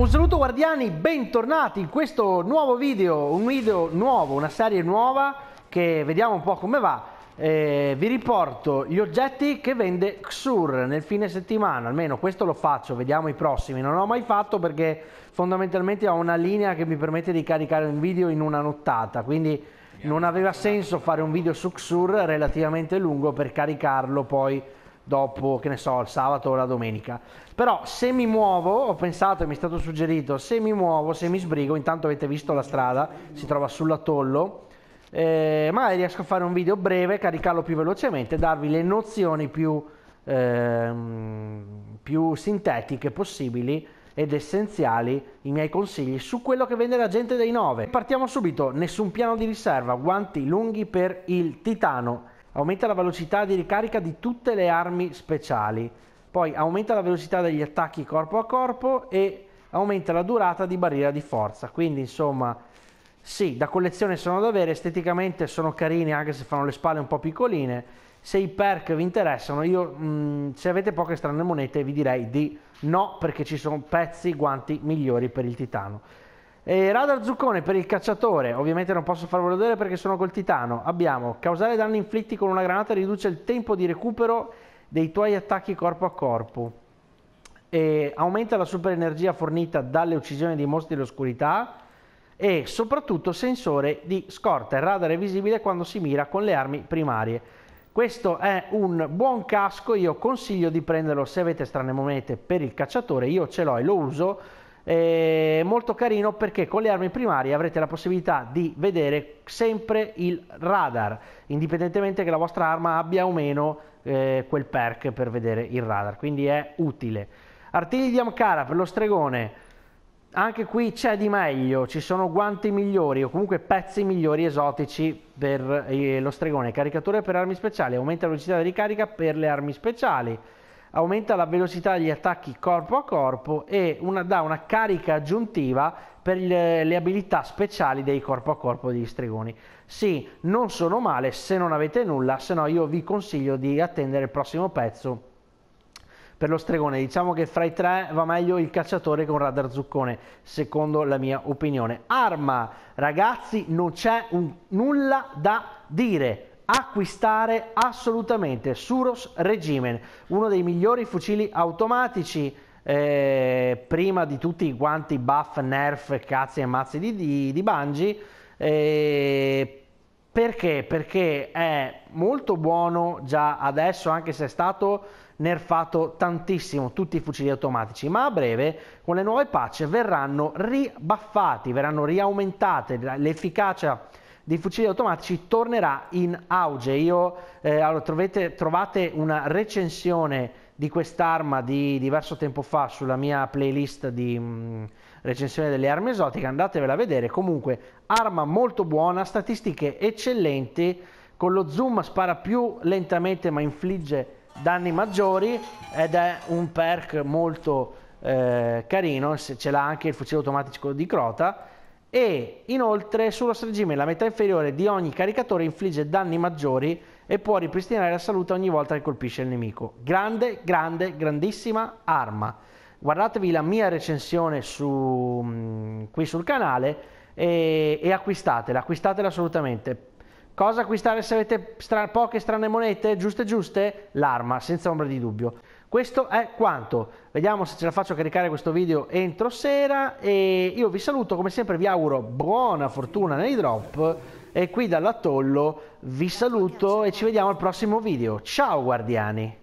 Un saluto guardiani, bentornati in questo nuovo video, un video nuovo, una serie nuova che vediamo un po' come va. Eh, vi riporto gli oggetti che vende Xur nel fine settimana, almeno questo lo faccio, vediamo i prossimi, non l'ho mai fatto perché fondamentalmente ho una linea che mi permette di caricare un video in una nottata, quindi non aveva senso fare un video su Xur relativamente lungo per caricarlo poi dopo, che ne so, il sabato o la domenica. Però se mi muovo, ho pensato e mi è stato suggerito, se mi muovo, se mi sbrigo, intanto avete visto la strada, si trova sull'atollo, eh, magari riesco a fare un video breve, caricarlo più velocemente, darvi le nozioni più, eh, più sintetiche possibili ed essenziali i miei consigli su quello che vende la gente dei 9. Partiamo subito, nessun piano di riserva, guanti lunghi per il titano aumenta la velocità di ricarica di tutte le armi speciali, poi aumenta la velocità degli attacchi corpo a corpo e aumenta la durata di barriera di forza, quindi insomma sì, da collezione sono da avere, esteticamente sono carini anche se fanno le spalle un po' piccoline, se i perk vi interessano, io mh, mm, se avete poche strane monete vi direi di no perché ci sono pezzi, guanti migliori per il titano. E eh, radar Zuccone per il cacciatore, ovviamente non posso farvelo vedere perché sono col titano. Abbiamo causare danni inflitti con una granata riduce il tempo di recupero dei tuoi attacchi corpo a corpo. E aumenta la super energia fornita dalle uccisioni dei mostri dell'oscurità e soprattutto sensore di scorta il radar è visibile quando si mira con le armi primarie. Questo è un buon casco, io consiglio di prenderlo se avete strane monete per il cacciatore, io ce l'ho e lo uso eh, molto carino perché con le armi primarie avrete la possibilità di vedere sempre il radar, indipendentemente che la vostra arma abbia o meno eh, quel perk per vedere il radar, quindi è utile. Artigli di Amkara per lo stregone, anche qui c'è di meglio, ci sono guanti migliori o comunque pezzi migliori esotici per eh, lo stregone, caricature per armi speciali, aumenta la velocità di ricarica per le armi speciali aumenta la velocità degli attacchi corpo a corpo e una, dà una carica aggiuntiva per le, le, abilità speciali dei corpo a corpo degli stregoni. Sì, non sono male se non avete nulla, se no io vi consiglio di attendere il prossimo pezzo per lo stregone. Diciamo che fra i tre va meglio il cacciatore con radar zuccone, secondo la mia opinione. Arma, ragazzi, non c'è nulla da dire acquistare assolutamente Suros Regimen, uno dei migliori fucili automatici eh, prima di tutti quanti buff, nerf, cazzi e mazzi di, di, di Bungie eh, perché? Perché è molto buono già adesso anche se è stato nerfato tantissimo tutti i fucili automatici, ma a breve con le nuove patch verranno ribaffati, verranno riaumentate l'efficacia dei fucili automatici tornerà in auge. Io, eh, allora, trovate, trovate una recensione di quest'arma di diverso tempo fa sulla mia playlist di mh, mm, recensione delle armi esotiche, andatevela a vedere. Comunque, arma molto buona, statistiche eccellenti, con lo zoom spara più lentamente ma infligge danni maggiori ed è un perk molto eh, carino, ce l'ha anche il fucile automatico di Crota e inoltre sullo straggime la metà inferiore di ogni caricatore infligge danni maggiori e può ripristinare la salute ogni volta che colpisce il nemico. Grande, grande, grandissima arma. Guardatevi la mia recensione su, mm, qui sul canale e, e acquistatela, acquistatela assolutamente Cosa acquistare se avete stran- poche strane monete? Giuste giuste? L'arma, senza ombra di dubbio. Questo è quanto. Vediamo se ce la faccio caricare questo video entro sera e io vi saluto, come sempre vi auguro buona fortuna nei drop e qui dall'atollo vi saluto e ci vediamo al prossimo video. Ciao guardiani!